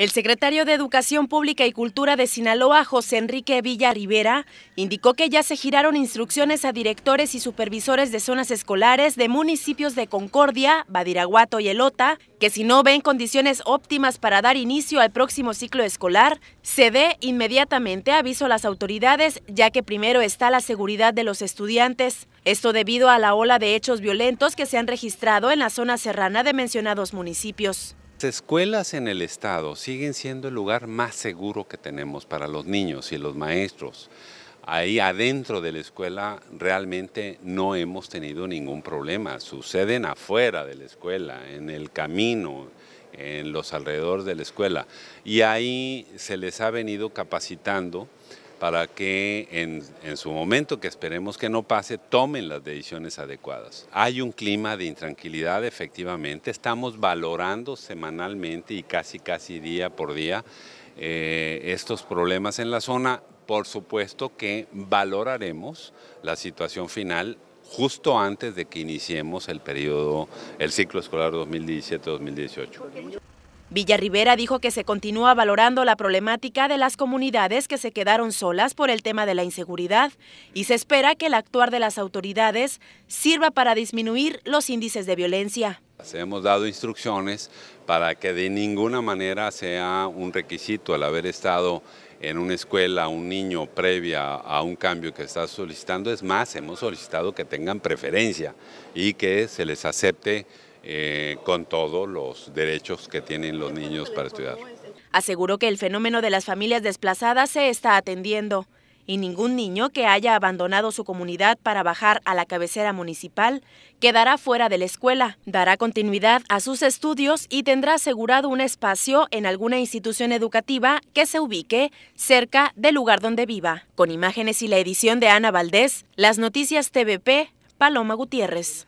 El secretario de Educación Pública y Cultura de Sinaloa, José Enrique Villa Rivera, indicó que ya se giraron instrucciones a directores y supervisores de zonas escolares de municipios de Concordia, Badiraguato y Elota, que si no ven condiciones óptimas para dar inicio al próximo ciclo escolar, se dé inmediatamente aviso a las autoridades, ya que primero está la seguridad de los estudiantes. Esto debido a la ola de hechos violentos que se han registrado en la zona serrana de mencionados municipios. Las escuelas en el estado siguen siendo el lugar más seguro que tenemos para los niños y los maestros. Ahí adentro de la escuela realmente no hemos tenido ningún problema. Suceden afuera de la escuela, en el camino, en los alrededores de la escuela. Y ahí se les ha venido capacitando para que en, su momento, que esperemos que no pase, tomen las decisiones adecuadas. Hay un clima de intranquilidad, efectivamente, estamos valorando semanalmente y casi casi día por día eh, estos problemas en la zona. Por supuesto que valoraremos la situación final justo antes de que iniciemos el periodo, el ciclo escolar 2017-2018. Villa Rivera dijo que se continúa valorando la problemática de las comunidades que se quedaron solas por el tema de la inseguridad y se espera que el actuar de las autoridades sirva para disminuir los índices de violencia. Hemos dado instrucciones para que de ninguna manera sea un requisito el haber estado en una escuela un niño previa a un cambio que está solicitando. Es más, hemos solicitado que tengan preferencia y que se les acepte eh, con todos los derechos que tienen los niños para estudiar. Aseguró que el fenómeno de las familias desplazadas se está atendiendo y ningún niño que haya abandonado su comunidad para bajar a la cabecera municipal quedará fuera de la escuela, dará continuidad a sus estudios y tendrá asegurado un espacio en alguna institución educativa que se ubique cerca del lugar donde viva. Con imágenes y la edición de Ana Valdés, las noticias TVP, Paloma Gutiérrez.